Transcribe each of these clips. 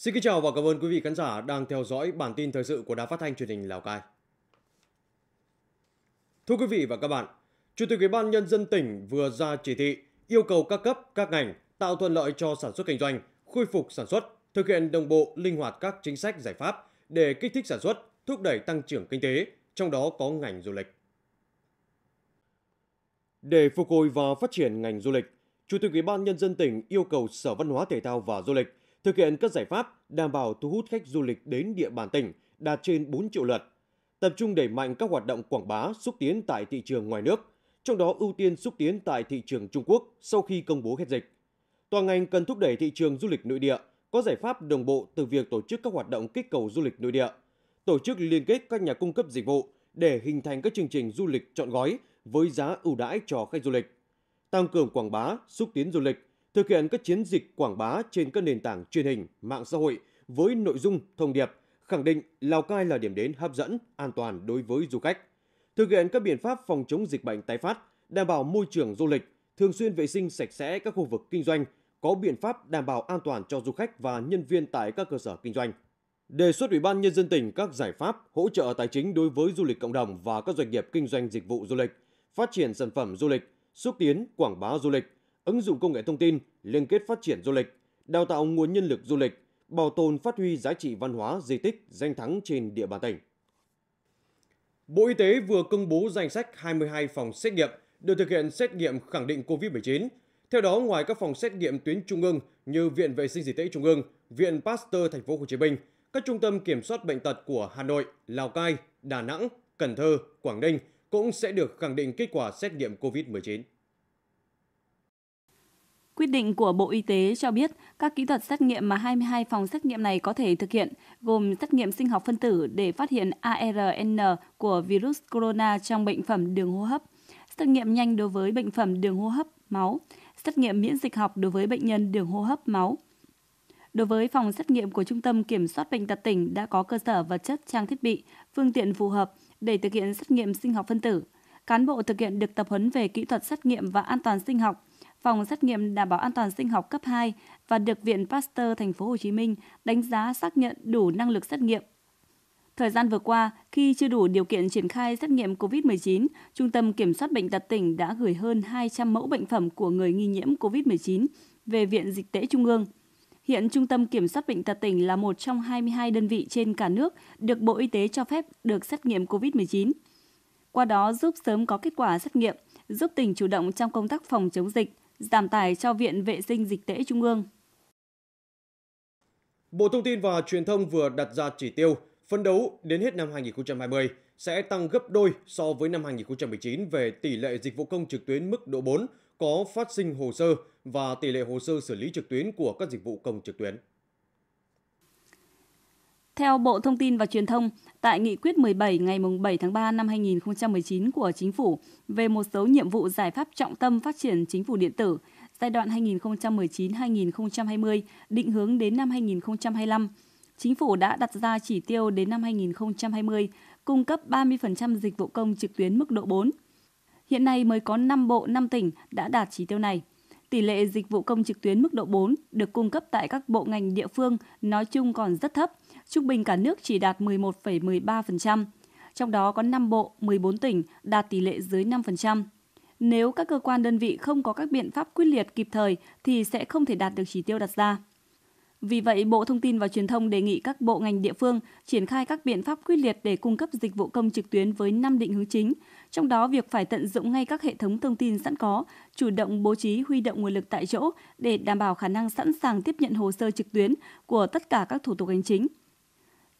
Xin kính chào và cảm ơn quý vị khán giả đang theo dõi bản tin thời sự của Đài Phát thanh Truyền hình Lào Cai. Thưa quý vị và các bạn, Chủ tịch Ủy ban nhân dân tỉnh vừa ra chỉ thị yêu cầu các cấp, các ngành tạo thuận lợi cho sản xuất kinh doanh, khôi phục sản xuất, thực hiện đồng bộ linh hoạt các chính sách giải pháp để kích thích sản xuất, thúc đẩy tăng trưởng kinh tế, trong đó có ngành du lịch. Để phục hồi và phát triển ngành du lịch, Chủ tịch Ủy ban nhân dân tỉnh yêu cầu Sở Văn hóa Thể thao và Du lịch thực hiện các giải pháp đảm bảo thu hút khách du lịch đến địa bàn tỉnh đạt trên 4 triệu lượt, tập trung đẩy mạnh các hoạt động quảng bá xúc tiến tại thị trường ngoài nước, trong đó ưu tiên xúc tiến tại thị trường Trung Quốc sau khi công bố hết dịch. Toàn ngành cần thúc đẩy thị trường du lịch nội địa, có giải pháp đồng bộ từ việc tổ chức các hoạt động kích cầu du lịch nội địa, tổ chức liên kết các nhà cung cấp dịch vụ để hình thành các chương trình du lịch chọn gói với giá ưu đãi cho khách du lịch, tăng cường quảng bá, xúc tiến du lịch, thực hiện các chiến dịch quảng bá trên các nền tảng truyền hình, mạng xã hội với nội dung thông điệp khẳng định Lào Cai là điểm đến hấp dẫn, an toàn đối với du khách. Thực hiện các biện pháp phòng chống dịch bệnh tái phát, đảm bảo môi trường du lịch, thường xuyên vệ sinh sạch sẽ các khu vực kinh doanh, có biện pháp đảm bảo an toàn cho du khách và nhân viên tại các cơ sở kinh doanh. Đề xuất Ủy ban nhân dân tỉnh các giải pháp hỗ trợ tài chính đối với du lịch cộng đồng và các doanh nghiệp kinh doanh dịch vụ du lịch, phát triển sản phẩm du lịch, xúc tiến quảng bá du lịch, ứng dụng công nghệ thông tin, liên kết phát triển du lịch, đào tạo nguồn nhân lực du lịch, bảo tồn phát huy giá trị văn hóa di tích danh thắng trên địa bàn tỉnh. Bộ Y tế vừa công bố danh sách 22 phòng xét nghiệm được thực hiện xét nghiệm khẳng định COVID-19. Theo đó, ngoài các phòng xét nghiệm tuyến trung ương như Viện Vệ sinh Dịch tễ Trung ương, Viện Pasteur Thành phố Hồ Chí Minh, các trung tâm kiểm soát bệnh tật của Hà Nội, Lào Cai, Đà Nẵng, Cần Thơ, Quảng Ninh cũng sẽ được khẳng định kết quả xét nghiệm COVID-19. Quyết định của Bộ Y tế cho biết các kỹ thuật xét nghiệm mà 22 phòng xét nghiệm này có thể thực hiện gồm xét nghiệm sinh học phân tử để phát hiện ARN của virus corona trong bệnh phẩm đường hô hấp, xét nghiệm nhanh đối với bệnh phẩm đường hô hấp máu, xét nghiệm miễn dịch học đối với bệnh nhân đường hô hấp máu. Đối với phòng xét nghiệm của Trung tâm Kiểm soát Bệnh tật tỉnh đã có cơ sở vật chất trang thiết bị, phương tiện phù hợp để thực hiện xét nghiệm sinh học phân tử. Cán bộ thực hiện được tập huấn về kỹ thuật xét nghiệm và an toàn sinh học, phòng xét nghiệm đảm bảo an toàn sinh học cấp 2 và được Viện Pasteur Thành phố Hồ Chí Minh đánh giá xác nhận đủ năng lực xét nghiệm. Thời gian vừa qua, khi chưa đủ điều kiện triển khai xét nghiệm COVID-19, Trung tâm Kiểm soát Bệnh tật tỉnh đã gửi hơn 200 mẫu bệnh phẩm của người nghi nhiễm COVID-19 về Viện Dịch tễ Trung ương. Hiện Trung tâm Kiểm soát Bệnh tật tỉnh là một trong 22 đơn vị trên cả nước được Bộ Y tế cho phép được xét nghiệm COVID-19. Qua đó giúp sớm có kết quả xét nghiệm, giúp tỉnh chủ động trong công tác phòng chống dịch, giảm tải cho Viện Vệ sinh Dịch tễ Trung ương. Bộ Thông tin và Truyền thông vừa đặt ra chỉ tiêu phấn đấu đến hết năm 2020 sẽ tăng gấp đôi so với năm 2019 về tỷ lệ dịch vụ công trực tuyến mức độ 4 có phát sinh hồ sơ và tỷ lệ hồ sơ xử lý trực tuyến của các dịch vụ công trực tuyến. Theo Bộ Thông tin và Truyền thông, tại nghị quyết 17 ngày 7 tháng 3 năm 2019 của Chính phủ về một số nhiệm vụ giải pháp trọng tâm phát triển chính phủ điện tử giai đoạn 2019-2020 định hướng đến năm 2025, Chính phủ đã đặt ra chỉ tiêu đến năm 2020 cung cấp 30% dịch vụ công trực tuyến mức độ 4. Hiện nay mới có 5 bộ, 5 tỉnh đã đạt chỉ tiêu này – tỷ lệ dịch vụ công trực tuyến mức độ 4 được cung cấp tại các bộ ngành địa phương nói chung còn rất thấp, trung bình cả nước chỉ đạt 11,13%, trong đó có 5 bộ, 14 tỉnh đạt tỷ lệ dưới 5%. Nếu các cơ quan đơn vị không có các biện pháp quyết liệt kịp thời thì sẽ không thể đạt được chỉ tiêu đặt ra. Vì vậy, Bộ Thông tin và Truyền thông đề nghị các bộ ngành địa phương triển khai các biện pháp quyết liệt để cung cấp dịch vụ công trực tuyến với 5 định hướng chính, trong đó việc phải tận dụng ngay các hệ thống thông tin sẵn có, chủ động bố trí huy động nguồn lực tại chỗ để đảm bảo khả năng sẵn sàng tiếp nhận hồ sơ trực tuyến của tất cả các thủ tục hành chính.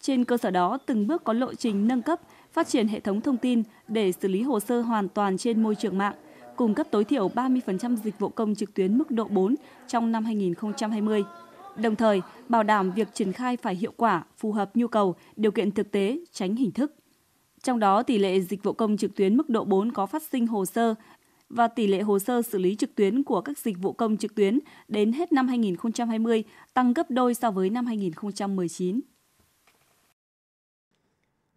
Trên cơ sở đó, từng bước có lộ trình nâng cấp, phát triển hệ thống thông tin để xử lý hồ sơ hoàn toàn trên môi trường mạng, cung cấp tối thiểu 30% dịch vụ công trực tuyến mức độ 4 trong năm 2020 đồng thời bảo đảm việc triển khai phải hiệu quả, phù hợp nhu cầu, điều kiện thực tế, tránh hình thức. Trong đó, tỷ lệ dịch vụ công trực tuyến mức độ 4 có phát sinh hồ sơ và tỷ lệ hồ sơ xử lý trực tuyến của các dịch vụ công trực tuyến đến hết năm 2020 tăng gấp đôi so với năm 2019.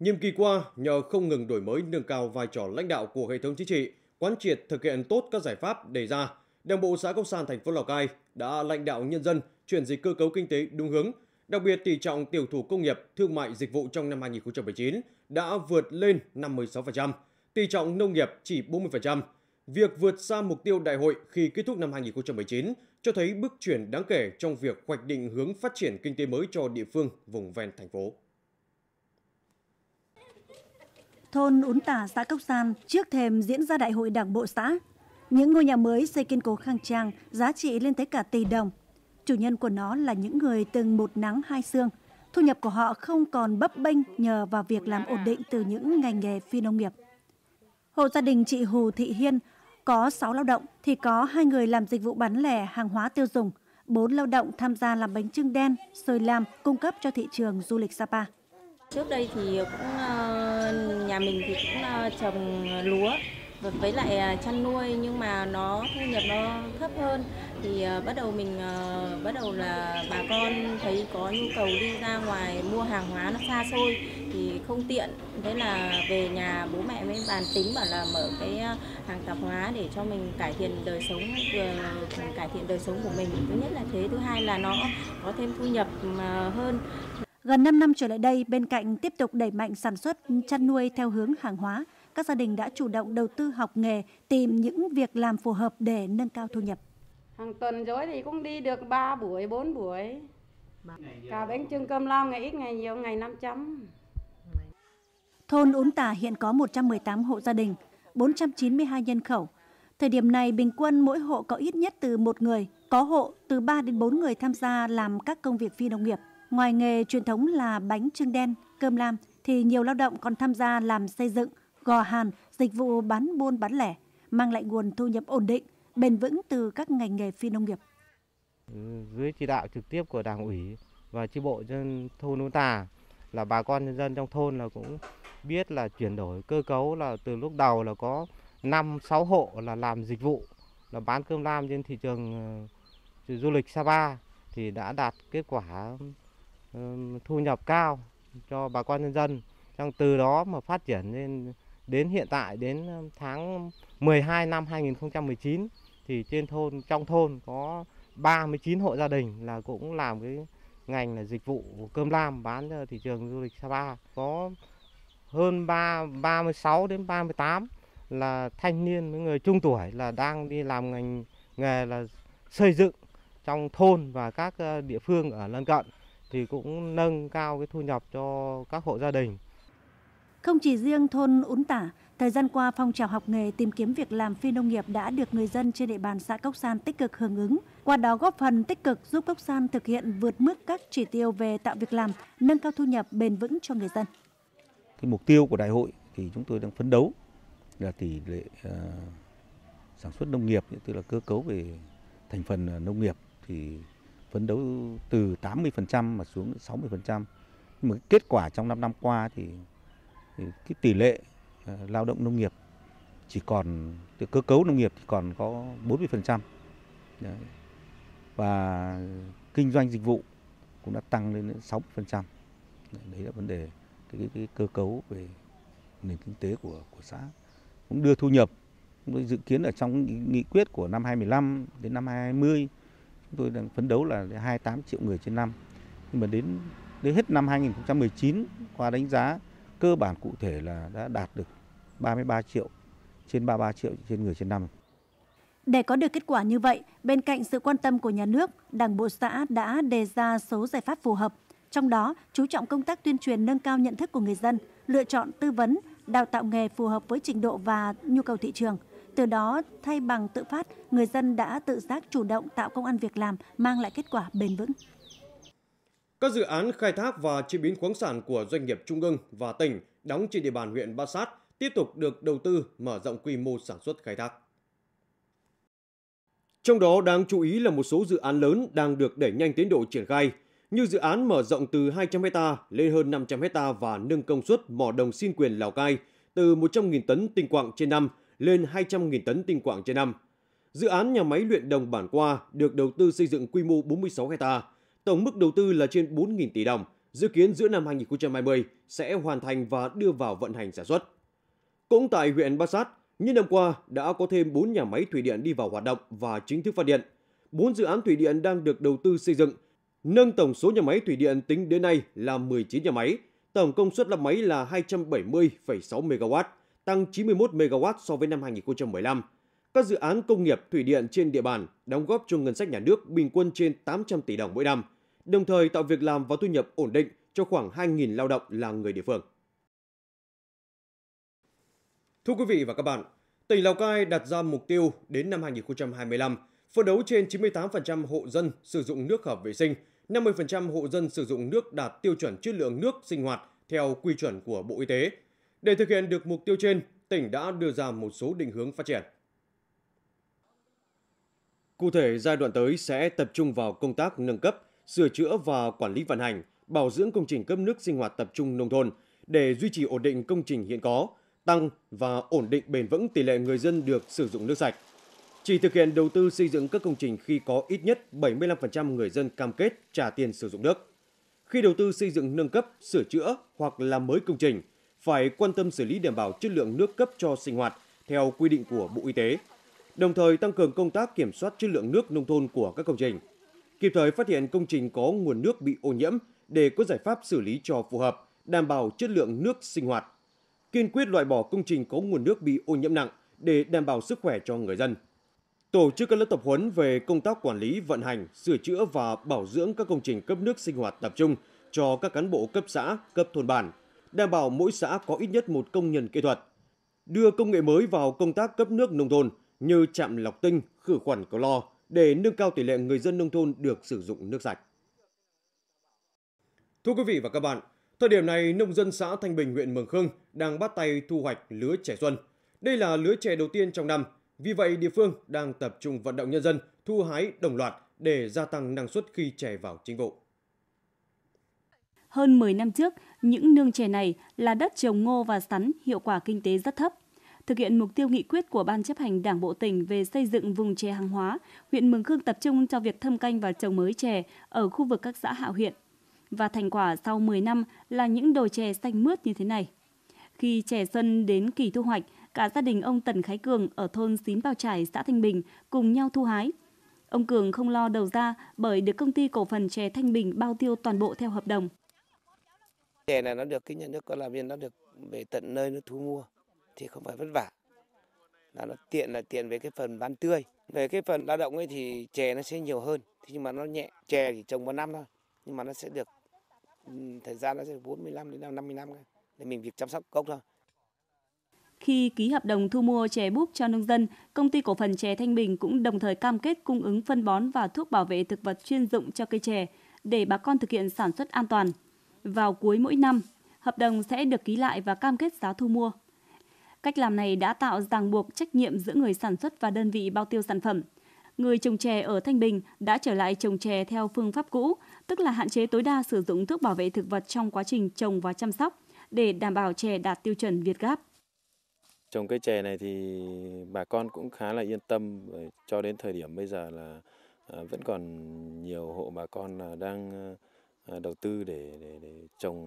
Nhiệm kỳ qua, nhờ không ngừng đổi mới nâng cao vai trò lãnh đạo của hệ thống chính trị, quán triệt thực hiện tốt các giải pháp đề ra, Đảng bộ xã Cốc San thành phố Lào Cai đã lãnh đạo nhân dân chuyển dịch cơ cấu kinh tế đúng hướng, đặc biệt tỷ trọng tiểu thủ công nghiệp, thương mại dịch vụ trong năm 2019 đã vượt lên 56%, tỷ trọng nông nghiệp chỉ 40%. Việc vượt xa mục tiêu đại hội khi kết thúc năm 2019 cho thấy bước chuyển đáng kể trong việc hoạch định hướng phát triển kinh tế mới cho địa phương vùng ven thành phố. Thôn Ún Tả, xã Cốc San, trước thềm diễn ra đại hội đảng bộ xã. Những ngôi nhà mới xây kiên cố khang trang, giá trị lên tới cả tỷ đồng chủ nhân của nó là những người từng một nắng hai xương, Thu nhập của họ không còn bấp bênh nhờ vào việc làm ổn định từ những ngành nghề phi nông nghiệp. Hộ gia đình chị Hồ Thị Hiên có 6 lao động thì có hai người làm dịch vụ bán lẻ hàng hóa tiêu dùng, 4 lao động tham gia làm bánh trưng đen, xôi lam cung cấp cho thị trường du lịch Sapa. Trước đây thì cũng ờ, nhà mình thì cũng ờ, trồng lúa với lại ờ, chăn nuôi nhưng mà nó thu nhập nó thấp hơn thì uh, bắt đầu mình uh, bắt đầu là bà con thấy có nhu cầu đi ra ngoài mua hàng hóa nó xa xôi thì không tiện thế là về nhà bố mẹ mới bàn tính bảo là mở cái ờ, hàng tạp hóa để cho mình cải thiện đời sống uh, cải thiện đời sống của mình thứ nhất là thế thứ hai là nó có thêm thu nhập hơn Gần 5 năm trở lại đây, bên cạnh tiếp tục đẩy mạnh sản xuất chăn nuôi theo hướng hàng hóa, các gia đình đã chủ động đầu tư học nghề, tìm những việc làm phù hợp để nâng cao thu nhập hàng tuần dối thì cũng đi được 3 buổi 4 buổi cả bánh trưng cơm lam ngày ít ngày nhiều ngày 500 thôn Ún Tà hiện có 118 hộ gia đình 492 nhân khẩu thời điểm này bình quân mỗi hộ có ít nhất từ một người có hộ từ 3 đến 4 người tham gia làm các công việc phi nông nghiệp ngoài nghề truyền thống là bánh trưng đen cơm lam thì nhiều lao động còn tham gia làm xây dựng gò hàn dịch vụ bán buôn bán lẻ mang lại nguồn thu nhập ổn định bền vững từ các ngành nghề phi nông nghiệp. Ừ, dưới chỉ đạo trực tiếp của Đảng ủy và chi bộ dân thôn Nôn Tà là bà con nhân dân trong thôn là cũng biết là chuyển đổi cơ cấu là từ lúc đầu là có 5 6 hộ là làm dịch vụ là bán cơm lam trên thị trường ờ, du lịch Sapa thì đã đạt kết quả ờ, thu nhập cao cho bà con nhân dân. Trong từ đó mà phát triển lên đến hiện tại đến ờ, tháng 12 năm 2019 thì trên thôn trong thôn có 39 hộ gia đình là cũng làm cái ngành là dịch vụ cơm lam bán cho thị trường du lịch Sapa. Có hơn 3 36 đến 38 là thanh niên với người trung tuổi là đang đi làm ngành nghề là xây dựng trong thôn và các ờ, địa phương ở lân cận thì cũng nâng cao cái thu nhập cho các hộ gia đình. Không chỉ riêng thôn Ún Tả, Thời gian qua, phong trào học nghề tìm kiếm việc làm phi nông nghiệp đã được người dân trên địa bàn xã Cốc San tích cực hưởng ứng, qua đó góp phần tích cực giúp Cốc San thực hiện vượt mức các chỉ tiêu về tạo việc làm, nâng cao thu nhập bền vững cho người dân. Cái mục tiêu của đại hội thì chúng tôi đang phấn đấu là tỷ lệ uh, sản xuất nông nghiệp, tức là cơ cấu về thành phần ờ, nông nghiệp thì phấn đấu từ 80% mà xuống 60%. Nhưng mà kết quả trong 5 năm qua thì, thì cái tỷ lệ Ờ, lao động nông nghiệp chỉ còn cơ cấu nông nghiệp thì còn có 40% Đấy. và kinh doanh dịch vụ cũng đã tăng lên đến 60% đấy là vấn đề cái, cái, cái cơ cấu về nền kinh tế của của xã cũng đưa thu nhập chúng tôi dự kiến ở trong nghị quyết của năm 2015 đến năm 2020 chúng tôi đang phấn đấu là 28 triệu người trên năm nhưng mà đến đến hết năm 2019 qua đánh giá cơ bản cụ thể là đã đạt được 33 triệu trên 33 triệu trên người trên năm. Để có được kết quả như vậy, bên cạnh sự quan tâm của nhà nước, Đảng bộ xã đã đề ra số giải pháp phù hợp, trong đó chú trọng công tác tuyên truyền nâng cao nhận thức của người dân, lựa chọn tư vấn, đào tạo nghề phù hợp với trình độ và nhu cầu thị trường. Từ đó, thay bằng tự phát, người dân đã tự giác chủ động tạo công ăn việc làm, mang lại kết quả bền vững. Các dự án khai thác và chế biến khoáng sản của doanh nghiệp trung ương và tỉnh đóng trên địa bàn huyện Ba Sát tiếp tục được đầu tư mở rộng quy mô sản xuất khai thác. Trong đó đáng chú ý là một số dự án lớn đang được đẩy nhanh tiến độ triển khai, như dự án mở rộng từ 200 ha lên hơn 500 ha và nâng công suất mỏ đồng xin quyền Lào Cai từ 100.000 tấn tinh quạng trên năm lên 200.000 tấn tinh quạng trên năm. Dự án nhà máy luyện đồng Bản Qua được đầu tư xây dựng quy mô 46 hectare, Tổng mức đầu tư là trên 4.000 tỷ đồng, dự kiến giữa năm 2020 sẽ hoàn thành và đưa vào vận hành sản xuất. Cũng tại huyện Bát Sát, những năm qua đã có thêm 4 nhà máy thủy điện đi vào hoạt động và chính thức phát điện. 4 dự án thủy điện đang được đầu tư xây dựng, nâng tổng số nhà máy thủy điện tính đến nay là 19 nhà máy, tổng công suất lắp máy là 270,6 MW, tăng 91 MW so với năm 2015. Các dự án công nghiệp thủy điện trên địa bàn đóng góp cho ngân sách nhà nước bình quân trên 800 tỷ đồng mỗi năm, đồng thời tạo việc làm và thu nhập ổn định cho khoảng 2.000 lao động là người địa phương. Thưa quý vị và các bạn, tỉnh Lào Cai đặt ra mục tiêu đến năm 2025 phấn đấu trên 98% hộ dân sử dụng nước hợp vệ sinh, 50% hộ dân sử dụng nước đạt tiêu chuẩn chất lượng nước sinh hoạt theo quy chuẩn của Bộ Y tế. Để thực hiện được mục tiêu trên, tỉnh đã đưa ra một số định hướng phát triển. Cụ thể, giai đoạn tới sẽ tập trung vào công tác nâng cấp, sửa chữa và quản lý vận hành, bảo dưỡng công trình cấp nước sinh hoạt tập trung nông thôn để duy trì ổn định công trình hiện có, tăng và ổn định bền vững tỷ lệ người dân được sử dụng nước sạch. Chỉ thực hiện đầu tư xây dựng các công trình khi có ít nhất 75% người dân cam kết trả tiền sử dụng nước. Khi đầu tư xây dựng nâng cấp, sửa chữa hoặc làm mới công trình, phải quan tâm xử lý đảm bảo chất lượng nước cấp cho sinh hoạt theo quy định của Bộ Y tế, đồng thời tăng cường công tác kiểm soát chất lượng nước nông thôn của các công trình – kịp thời phát hiện công trình có nguồn nước bị ô nhiễm để có giải pháp xử lý cho phù hợp, đảm bảo chất lượng nước sinh hoạt. Kiên quyết loại bỏ công trình có nguồn nước bị ô nhiễm nặng để đảm bảo sức khỏe cho người dân. Tổ chức các lớp tập huấn về công tác quản lý, vận hành, sửa chữa và bảo dưỡng các công trình cấp nước sinh hoạt tập trung cho các cán bộ cấp xã, cấp thôn bản, đảm bảo mỗi xã có ít nhất một công nhân kỹ thuật. Đưa công nghệ mới vào công tác cấp nước nông thôn như chạm lọc tinh, khử khuẩn có lo, để nâng cao tỷ lệ người dân nông thôn được sử dụng nước sạch. Thưa quý vị và các bạn, thời điểm này nông dân xã Thanh Bình huyện Mường Khương đang bắt tay thu hoạch lứa trẻ xuân. Đây là lứa trẻ đầu tiên trong năm, vì vậy địa phương đang tập trung vận động nhân dân thu hái đồng loạt để gia tăng năng suất khi trẻ vào chính vụ. Hơn 10 năm trước, những nương chè này là đất trồng ngô và sắn hiệu quả kinh tế rất thấp thực hiện mục tiêu nghị quyết của Ban chấp hành Đảng Bộ tỉnh về xây dựng vùng chè hàng hóa, huyện Mường Khương tập trung cho việc thâm canh và trồng mới chè ở khu vực các xã hạ huyện. Và thành quả sau 10 năm là những đồi chè xanh mướt như thế này. Khi chè xuân đến kỳ thu hoạch, cả gia đình ông Tần Khái Cường ở thôn Xín Bao Trải, xã Thanh Bình cùng nhau thu hái. Ông Cường không lo đầu ra bởi được công ty cổ phần chè Thanh Bình bao tiêu toàn bộ theo hợp đồng. Chè này nó được cái nhà nước có làm viên nó được về tận nơi nó thu mua thì không phải vất vả là nó tiện là tiện về cái phần bán tươi về cái phần lao động ấy thì chè nó sẽ nhiều hơn thế nhưng mà nó nhẹ chè thì trồng một năm thôi nhưng mà nó sẽ được ừ, thời gian nó sẽ 45 đến 50 năm để mình việc chăm sóc gốc thôi khi ký hợp đồng thu mua chè búp cho nông dân, công ty cổ phần chè Thanh Bình cũng đồng thời cam kết cung ứng phân bón và thuốc bảo vệ thực vật chuyên dụng cho cây chè để bà con thực hiện sản xuất an toàn. Vào cuối mỗi năm, hợp đồng sẽ được ký lại và cam kết giá thu mua. Cách làm này đã tạo ràng buộc trách nhiệm giữa người sản xuất và đơn vị bao tiêu sản phẩm. Người trồng chè ở Thanh Bình đã trở lại trồng chè theo phương pháp cũ, tức là hạn chế tối đa sử dụng thuốc bảo vệ thực vật trong quá trình trồng và chăm sóc để đảm bảo chè đạt tiêu chuẩn Việt Gáp. Trồng cây chè này thì bà con cũng khá là yên tâm cho đến thời điểm bây giờ là à, vẫn còn nhiều hộ bà con là đang à, đầu tư để, để, để trồng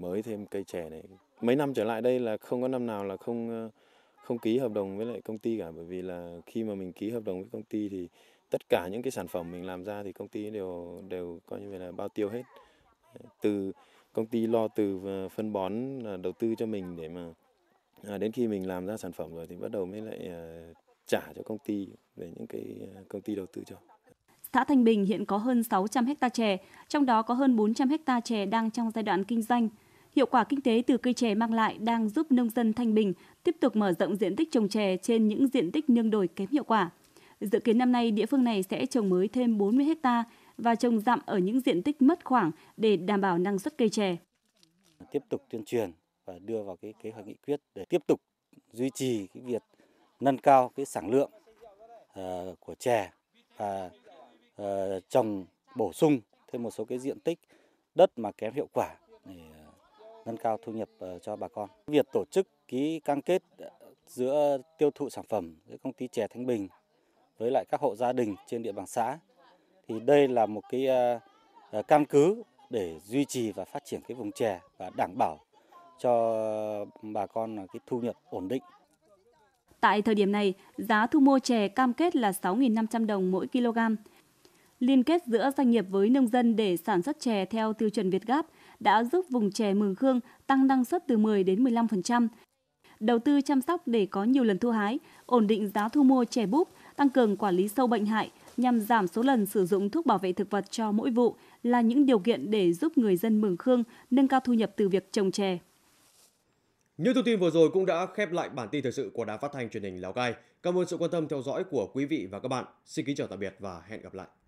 mới thêm cây chè này mấy năm trở lại đây là không có năm nào là không không ký hợp đồng với lại công ty cả bởi vì là khi mà mình ký hợp đồng với công ty thì tất cả những cái sản phẩm mình làm ra thì công ty đều đều coi như là bao tiêu hết từ công ty lo từ ờ, phân bón ờ, đầu tư cho mình để mà à, đến khi mình làm ra sản phẩm rồi thì bắt đầu mới lại à, trả cho công ty về những cái công ty đầu tư cho. Xã Thanh Bình hiện có hơn 600 hecta chè, trong đó có hơn 400 hecta chè đang trong giai đoạn kinh doanh. Hiệu quả kinh tế từ cây chè mang lại đang giúp nông dân Thanh Bình tiếp tục mở rộng diện tích trồng chè trên những diện tích nương đồi kém hiệu quả. Dự kiến năm nay, địa phương này sẽ trồng mới thêm 40 hecta và trồng dặm ở những diện tích mất khoảng để đảm bảo năng suất cây chè. Tiếp tục tuyên truyền và đưa vào cái kế hoạch nghị quyết để tiếp tục duy trì cái việc nâng cao cái sản lượng uh, của chè và uh, trồng bổ sung thêm một số cái diện tích đất mà kém hiệu quả nâng cao thu nhập ờ, cho bà con. Việc tổ chức ký cam kết ờ, giữa tiêu thụ sản phẩm giữa công ty chè Thanh Bình với lại các hộ gia đình trên địa bàn xã thì đây là một cái ờ, căn cứ để duy trì và phát triển cái vùng chè và đảm bảo cho bà con cái thu nhập ổn định. Tại thời điểm này, giá thu mua chè cam kết là 6.500 đồng mỗi kg liên kết giữa doanh nghiệp với nông dân để sản xuất chè theo tiêu chuẩn Việt Gáp đã giúp vùng chè Mường Khương tăng năng suất từ 10 đến 15%. Đầu tư chăm sóc để có nhiều lần thu hái, ổn định giá thu mua chè búp, tăng cường quản lý sâu bệnh hại nhằm giảm số lần sử dụng thuốc bảo vệ thực vật cho mỗi vụ là những điều kiện để giúp người dân Mường Khương nâng cao thu nhập từ việc trồng chè. Những thông tin vừa rồi cũng đã khép lại bản tin thời sự của Đài Phát thanh truyền hình Lào Cai. Cảm ơn sự quan tâm theo dõi của quý vị và các bạn. Xin kính chào tạm biệt và hẹn gặp lại.